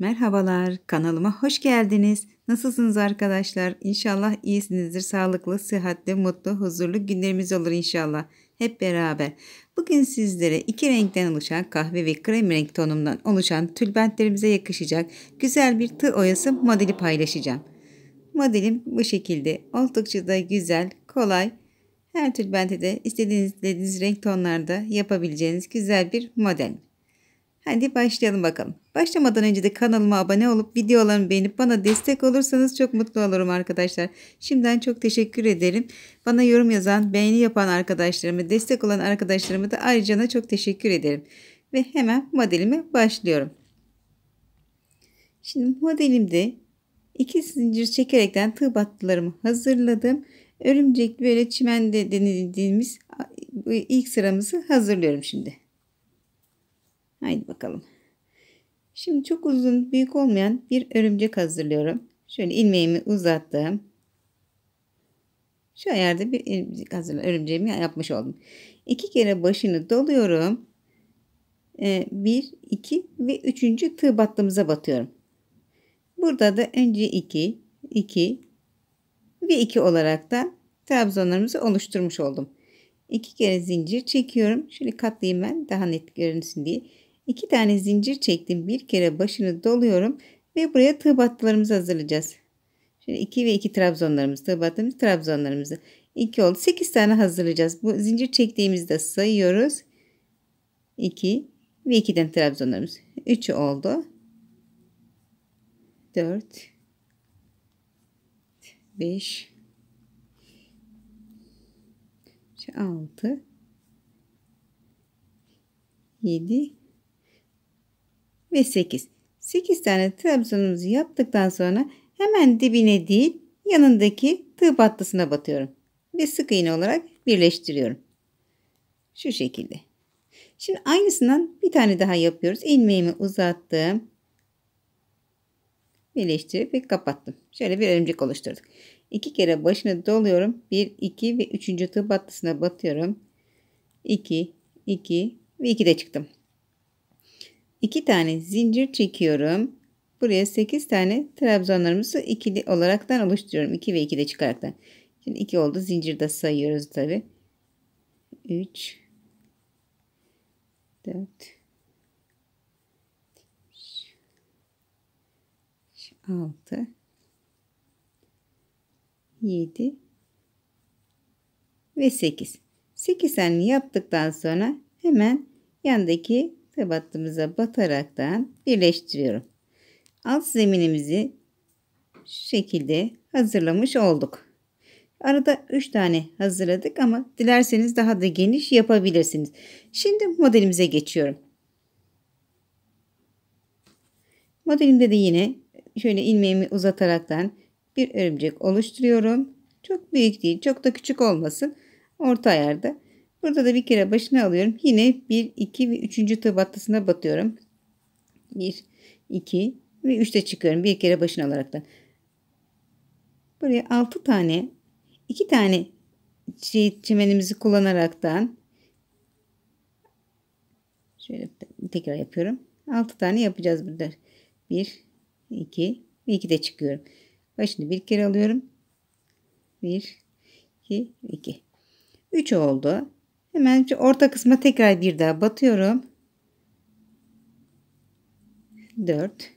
Merhabalar, kanalıma hoş geldiniz. Nasılsınız arkadaşlar? İnşallah iyisinizdir. Sağlıklı, sıhhatli, mutlu, huzurlu günlerimiz olur inşallah. Hep beraber. Bugün sizlere iki renkten oluşan kahve ve krem renk tonumdan oluşan tülbentlerimize yakışacak güzel bir tığ oyası modeli paylaşacağım. Modelim bu şekilde. Oldukça da güzel, kolay. Her tülbente de istediğiniz, istediğiniz renk tonlarda yapabileceğiniz güzel bir model. Hadi başlayalım bakalım. Başlamadan önce de kanalıma abone olup videolarımı beğenip bana destek olursanız çok mutlu olurum arkadaşlar. Şimdiden çok teşekkür ederim. Bana yorum yazan, beğeni yapan arkadaşlarımı, destek olan arkadaşlarımı da ayrıca çok teşekkür ederim. Ve hemen modelime başlıyorum. Şimdi modelimde iki zincir çekerekten tığ battılarımı hazırladım. Örümcek böyle çimende denildiğimiz ilk sıramızı hazırlıyorum şimdi. Haydi bakalım. Şimdi çok uzun büyük olmayan bir örümcek hazırlıyorum. Şöyle ilmeğimi uzattım. Şu ayarda bir örümcek hazırla örümceğimi yapmış oldum. İki kere başını doluyorum. Ee, bir, iki ve üçüncü tığ battığımıza batıyorum. Burada da önce iki, iki ve iki olarak da trabzonlarımızı oluşturmuş oldum. İki kere zincir çekiyorum. Şöyle katlayayım ben daha net görünsün diye. İki tane zincir çektim. Bir kere başını doluyorum ve buraya tığ battılarımızı hazırlayacağız. Şimdi 2 ve 2 trabzonlarımız, tığ battığımız trabzonlarımızı 2 oldu. 8 tane hazırlayacağız. Bu zincir çektiğimizde sayıyoruz. 2 ve 2'den trabzonlarımız. 3 oldu. 4 5 6 7 ve 8. 8 tane trabzonumuzu yaptıktan sonra hemen dibine değil yanındaki tığ battısına batıyorum. Ve sık iğne olarak birleştiriyorum. Şu şekilde. Şimdi aynısından bir tane daha yapıyoruz. İlmeğimi uzattım. Birleştirip ve kapattım. Şöyle bir örümcek oluşturduk. İki kere başına doluyorum. Bir, iki ve üçüncü tığ battısına batıyorum. İki, iki ve iki de çıktım. 2 tane zincir çekiyorum. Buraya 8 tane trabzanlarımızı ikili olaraktan oluşturuyorum. 2 ve 2 de çıkaraktan. Şimdi 2 oldu. Zincir de sayıyoruz tabi. 3 4 6 7 ve 8. 8 tane yaptıktan sonra hemen yandaki battığımıza bataraktan birleştiriyorum. Alt zeminimizi şu şekilde hazırlamış olduk. Arada 3 tane hazırladık ama dilerseniz daha da geniş yapabilirsiniz. Şimdi modelimize geçiyorum. Modelimde de yine şöyle ilmeğimi uzataraktan bir örümcek oluşturuyorum. Çok büyük değil, çok da küçük olmasın. Orta ayarda Burada da bir kere başına alıyorum. Yine 1, 2 ve 3. tığ battısına batıyorum. 1, 2 ve de çıkıyorum. Bir kere başına alaraktan. Buraya 6 tane 2 tane şey, çimenimizi kullanaraktan şöyle tekrar yapıyorum. 6 tane yapacağız burada. 1, 2 ve 2 de çıkıyorum. Başını bir kere alıyorum. 1, 2, 2. 3 oldu. Hemen şu orta kısma tekrar bir daha batıyorum. 4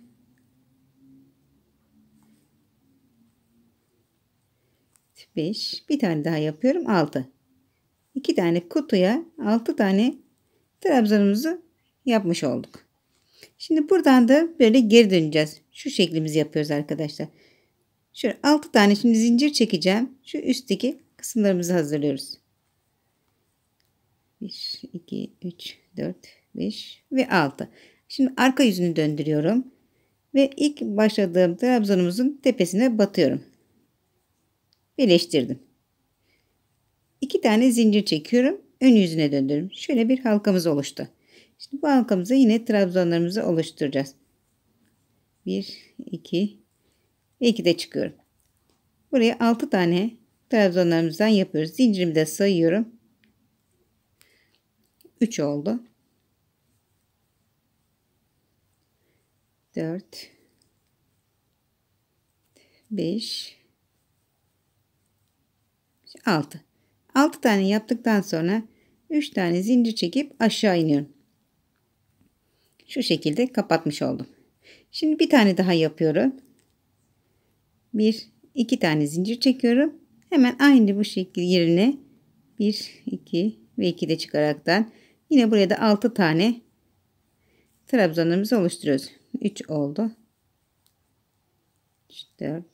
5 bir tane daha yapıyorum 6 2 tane kutuya 6 tane trabzanımızı yapmış olduk. Şimdi buradan da böyle geri döneceğiz. Şu şeklimizi yapıyoruz arkadaşlar. Şöyle 6 tane şimdi zincir çekeceğim. Şu üstteki kısımlarımızı hazırlıyoruz. 1, 2, 3, 4, 5 ve 6. Şimdi arka yüzünü döndürüyorum. Ve ilk başladığım trabzanımızın tepesine batıyorum. Birleştirdim. İki tane zincir çekiyorum. Ön yüzüne döndürüyorum. Şöyle bir halkamız oluştu. Şimdi bu halkamızı yine trabzanlarımızı oluşturacağız. 1, 2 ve 2 de çıkıyorum. Buraya 6 tane trabzanlarımızdan yapıyoruz. Zincirimi de sayıyorum. 3 oldu. 4 5 6 6 tane yaptıktan sonra 3 tane zincir çekip aşağı iniyorum. Şu şekilde kapatmış oldum. Şimdi bir tane daha yapıyorum. 1, 2 tane zincir çekiyorum. Hemen aynı bu şekil yerine 1, 2 ve 2 de çıkaraktan Yine buraya da 6 tane trabzanımızı oluşturuyoruz. 3 oldu. 3, 4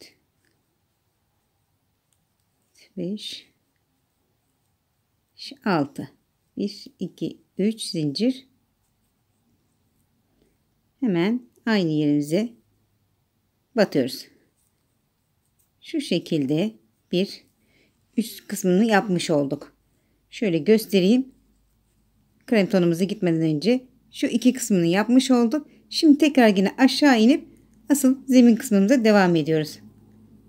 5 6 1 2 3 zincir hemen aynı yerimize batıyoruz. Şu şekilde bir üst kısmını yapmış olduk. Şöyle göstereyim. Krem tonumuza gitmeden önce şu iki kısmını yapmış olduk. Şimdi tekrar yine aşağı inip asıl zemin kısmımıza devam ediyoruz.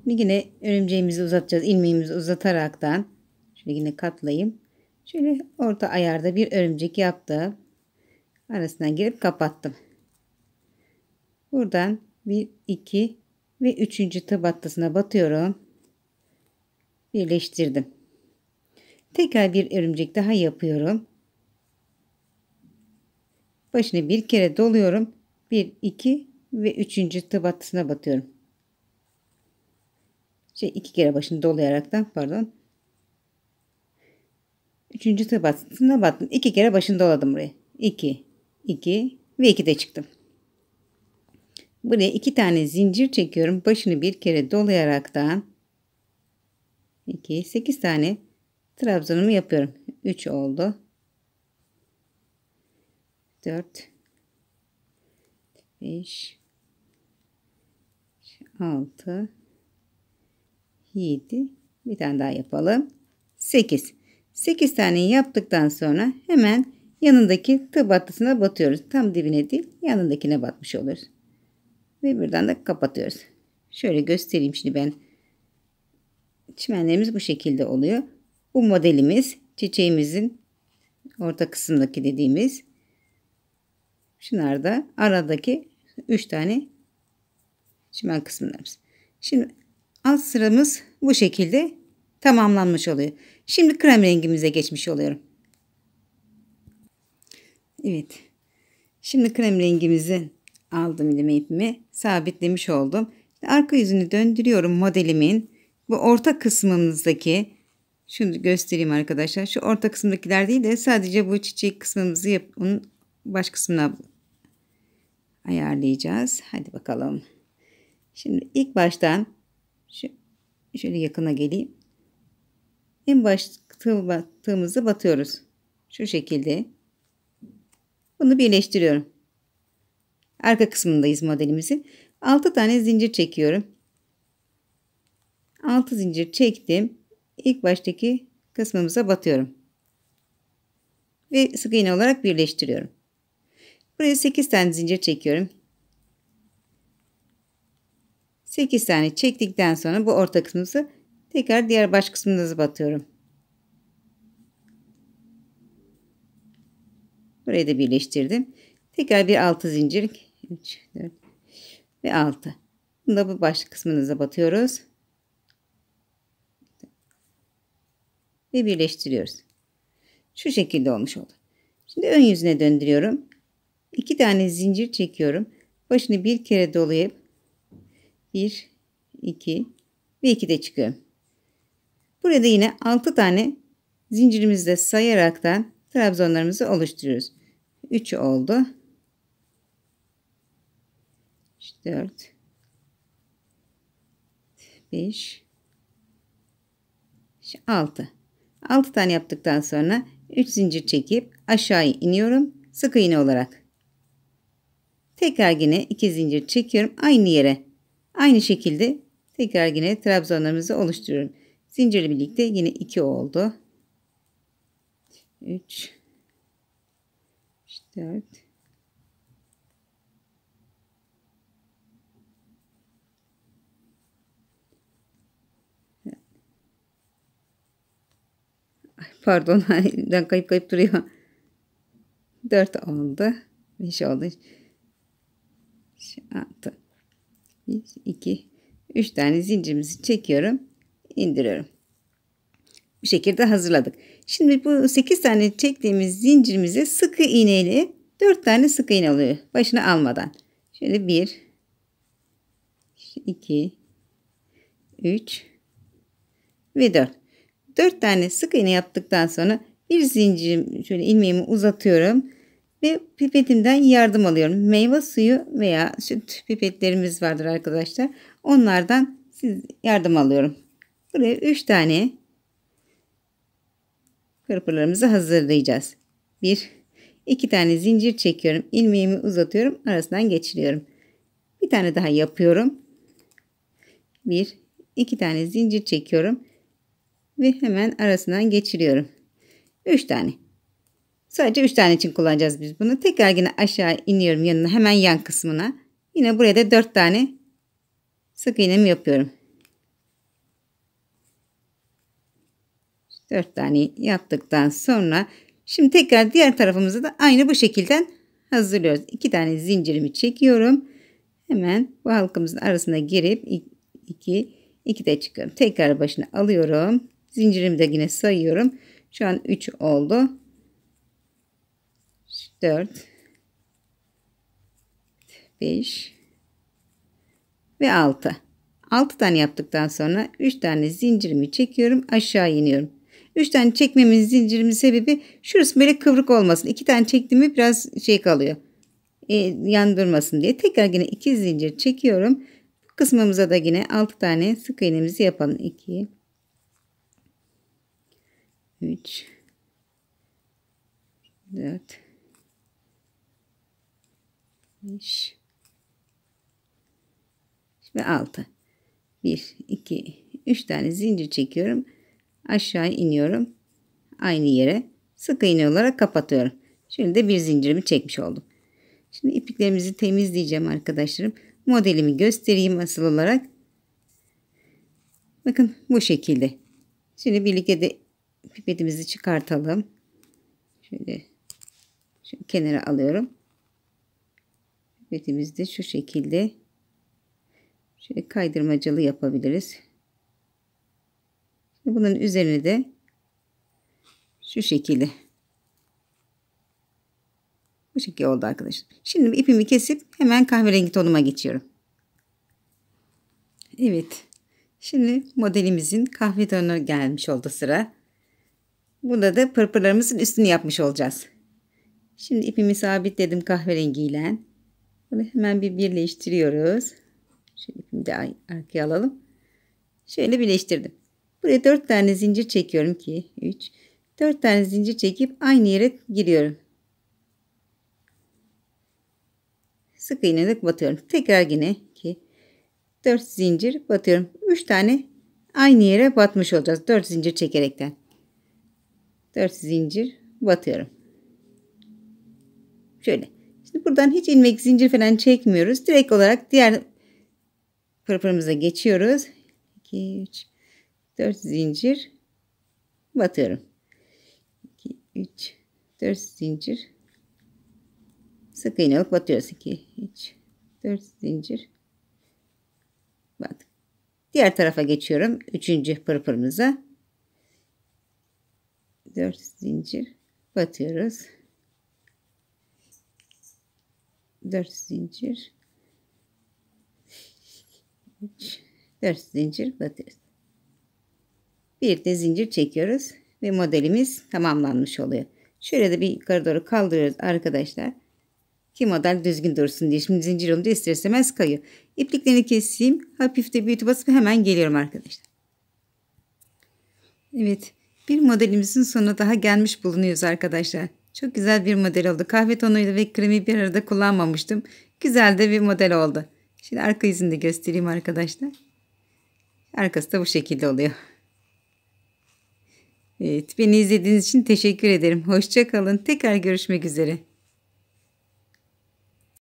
yine örümceğimizi uzatacağız. ilmeğimizi uzataraktan. Şöyle yine katlayayım. Şöyle orta ayarda bir örümcek yaptım. Arasından girip kapattım. Buradan 1, 2 ve 3. tabattasına batıyorum. Birleştirdim. Tekrar bir örümcek daha yapıyorum. Başını bir kere doluyorum. 1, 2 ve 3. tıbatısına batıyorum. Şey, iki kere başını dolayarak da, pardon. Üçüncü tıbatısına battım. İki kere başını doladım buraya. 2, 2 ve 2 de çıktım. Buraya iki tane zincir çekiyorum. Başını bir kere dolayarak da. 2, 8 tane trabzanımı yapıyorum. 3 oldu. 4 5 6 7 bir tane daha yapalım 8 8 tane yaptıktan sonra hemen yanındaki tabattasına batıyoruz tam dibine değil yanındakine batmış oluyoruz ve buradan da kapatıyoruz şöyle göstereyim şimdi ben çimenlerimiz bu şekilde oluyor bu modelimiz çiçeğimizin orta kısımdaki dediğimiz Şunlar aradaki 3 tane çimen kısımlarımız. Şimdi alt sıramız bu şekilde tamamlanmış oluyor. Şimdi krem rengimize geçmiş oluyorum. Evet. Şimdi krem rengimizi aldım ilme ipimi sabitlemiş oldum. Arka yüzünü döndürüyorum modelimin. Bu orta kısmımızdaki şunu göstereyim arkadaşlar. Şu orta kısımdakiler değil de sadece bu çiçek kısmımızı yapın baş kısmına ayarlayacağız. Hadi bakalım. Şimdi ilk baştan şu, şöyle yakına geleyim. En baş tığımızı batıyoruz. Şu şekilde. Bunu birleştiriyorum. Arka kısmındayız modelimizi. 6 tane zincir çekiyorum. 6 zincir çektim. İlk baştaki kısmımıza batıyorum. Ve sık iğne olarak birleştiriyorum. Buraya 8 tane zincir çekiyorum. 8 tane çektikten sonra bu orta kısmımızı tekrar diğer baş kısmımıza batıyorum. Burayı da birleştirdim. Tekrar bir altı zincir. 3, 4 ve 6. Bunu da bu baş kısmınıza batıyoruz. Ve birleştiriyoruz. Şu şekilde olmuş oldu. Şimdi ön yüzüne döndürüyorum. 2 tane zincir çekiyorum. Başını bir kere dolayıp 1 2 ve 2 de çıkıyorum. Burada yine 6 tane zincirimizde sayaraktan trabzonlarımızı oluşturuyoruz. 3 oldu. 4 5 6 6 tane yaptıktan sonra 3 zincir çekip aşağı iniyorum sık iğne olarak Tekrar yine iki zincir çekiyorum. Aynı yere. Aynı şekilde tekrar yine trabzanlarımızı oluşturuyorum. Zincirle birlikte yine 2 oldu. 3 4 Pardon, kayıp kayıp duruyor. 4 oldu. 5 oldu. 6 1 2 3 tane zincirimizi çekiyorum indiriyorum bu şekilde hazırladık şimdi bu 8 tane çektiğimiz zincirimizi sıkı iğneyle 4 tane sıkı iğne oluyor başını almadan şöyle 1 2 3 ve 4 4 tane sık iğne yaptıktan sonra bir zincirim şöyle ilmeğimi uzatıyorum ve pipetimden yardım alıyorum. Meyve suyu veya süt pipetlerimiz vardır arkadaşlar. Onlardan siz yardım alıyorum. Buraya 3 tane pırpırlarımızı hazırlayacağız. 1 2 tane zincir çekiyorum. İlmeğimi uzatıyorum. Arasından geçiriyorum. Bir tane daha yapıyorum. 1 2 tane zincir çekiyorum ve hemen arasından geçiriyorum. 3 tane. Sadece 3 tane için kullanacağız biz bunu. Tekrar yine aşağı iniyorum yanına hemen yan kısmına. Yine buraya da 4 tane sık iğnemi yapıyorum. 4 tane yaptıktan sonra şimdi tekrar diğer tarafımızı da aynı bu şekilde hazırlıyoruz. 2 tane zincirimi çekiyorum. Hemen bu halkamızın arasına girip 2 2 de çıkıyorum. Tekrar başına alıyorum. Zincirimi de yine sayıyorum. Şu an 3 oldu. 4 5 ve 6 6 tane yaptıktan sonra 3 tane zincirimi çekiyorum aşağı iniyorum 3 tane çekmemin zincirimin sebebi şurası böyle kıvrık olmasın 2 tane çektiğimi biraz şey kalıyor e, yandırmasın diye tekrar yine 2 zincir çekiyorum bu kısmımıza da yine 6 tane sık iğnemizi yapalım 2 3 4 5 ve 6 1 2 3 tane zincir çekiyorum aşağı iniyorum aynı yere sık iğne olarak kapatıyorum şimdi de bir zincirimi çekmiş oldum şimdi ipliklerimizi temizleyeceğim arkadaşlarım modelimi göstereyim asıl olarak bakın bu şekilde şimdi birlikte de pipetimizi çıkartalım şöyle, şöyle kenara alıyorum Ipletimizde şu şekilde şöyle kaydırmacalı yapabiliriz. Bunun üzerine de şu şekilde bu şekilde oldu arkadaşlar. Şimdi ipimi kesip hemen kahverengi tonuma geçiyorum. Evet. Şimdi modelimizin kahve tonu gelmiş oldu sıra. Burada da pırpırlarımızın üstünü yapmış olacağız. Şimdi ipimi sabitledim kahverengiyle. Böyle hemen bir birleştiriyoruz. Şöyle ipimi de arkaya alalım. Şöyle birleştirdim. Buraya 4 tane zincir çekiyorum ki 3 4 tane zincir çekip aynı yere giriyorum. Sık iğnelik batıyorum. Tekrar yine 2 4 zincir batıyorum. 3 tane aynı yere batmış olacağız. 4 zincir çekerekten. 4 zincir batıyorum. Şöyle. Şimdi buradan hiç ilmek zincir falan çekmiyoruz. Direkt olarak diğer pırpırımıza geçiyoruz. 2, 3, 4 zincir batıyorum. 2, 3, 4 zincir sık iğne alıp batıyoruz. 2, 3, 4 zincir battık. Diğer tarafa geçiyorum. Üçüncü pırpırımıza. 4 zincir batıyoruz. 4 zincir 3 4 zincir batıyoruz. Bir de zincir çekiyoruz ve modelimiz tamamlanmış oluyor. Şöyle de bir yukarı doğru kaldırıyoruz arkadaşlar. Ki model düzgün dursun diye. Şimdi zincir olunca ister istemez kayıyor. İpliklerini keseyim. Hafif de büyütü basıp hemen geliyorum arkadaşlar. Evet. Bir modelimizin sonuna daha gelmiş bulunuyoruz arkadaşlar. Çok güzel bir model oldu. Kahve tonuyla ve kremi bir arada kullanmamıştım. Güzel de bir model oldu. Şimdi arka yüzünü de göstereyim arkadaşlar. Arkası da bu şekilde oluyor. Evet, beni izlediğiniz için teşekkür ederim. Hoşça kalın. Tekrar görüşmek üzere.